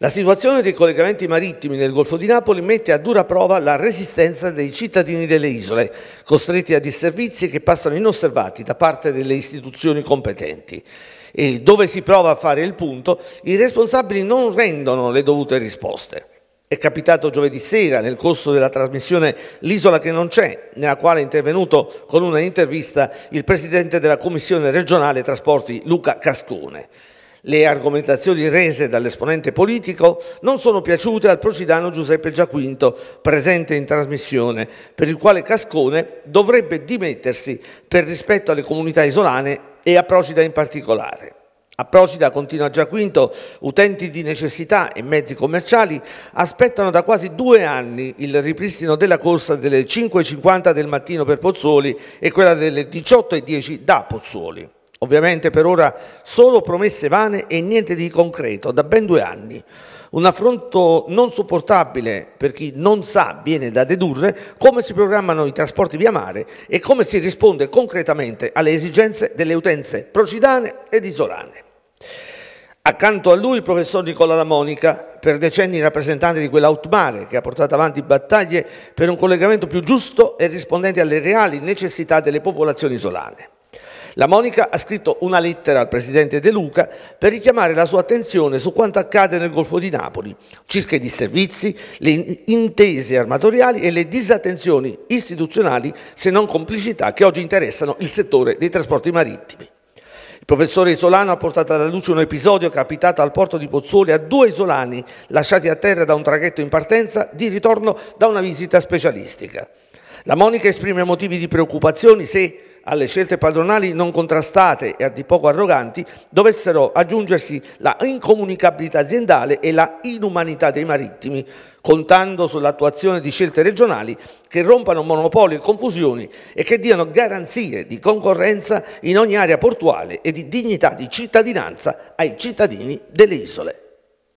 La situazione dei collegamenti marittimi nel Golfo di Napoli mette a dura prova la resistenza dei cittadini delle isole, costretti a disservizi che passano inosservati da parte delle istituzioni competenti. E dove si prova a fare il punto, i responsabili non rendono le dovute risposte. È capitato giovedì sera nel corso della trasmissione L'isola che non c'è, nella quale è intervenuto con una intervista il presidente della Commissione regionale trasporti Luca Cascone. Le argomentazioni rese dall'esponente politico non sono piaciute al procidano Giuseppe Giaquinto, presente in trasmissione, per il quale Cascone dovrebbe dimettersi per rispetto alle comunità isolane e a Procida in particolare. A Procida, continua Giaquinto, utenti di necessità e mezzi commerciali aspettano da quasi due anni il ripristino della corsa delle 5.50 del mattino per Pozzoli e quella delle 18.10 da Pozzoli. Ovviamente per ora solo promesse vane e niente di concreto da ben due anni. Un affronto non sopportabile per chi non sa, viene da dedurre, come si programmano i trasporti via mare e come si risponde concretamente alle esigenze delle utenze procidane ed isolane. Accanto a lui il professor Nicola Lamonica, per decenni rappresentante di quell'outmare che ha portato avanti battaglie per un collegamento più giusto e rispondente alle reali necessità delle popolazioni isolane. La Monica ha scritto una lettera al presidente De Luca per richiamare la sua attenzione su quanto accade nel Golfo di Napoli, circa i disservizi, le intese armatoriali e le disattenzioni istituzionali, se non complicità, che oggi interessano il settore dei trasporti marittimi. Il professore Isolano ha portato alla luce un episodio capitato al porto di Pozzuoli a due isolani lasciati a terra da un traghetto in partenza di ritorno da una visita specialistica. La Monica esprime motivi di preoccupazione se alle scelte padronali non contrastate e a di poco arroganti dovessero aggiungersi la incomunicabilità aziendale e la inumanità dei marittimi, contando sull'attuazione di scelte regionali che rompano monopoli e confusioni e che diano garanzie di concorrenza in ogni area portuale e di dignità di cittadinanza ai cittadini delle isole.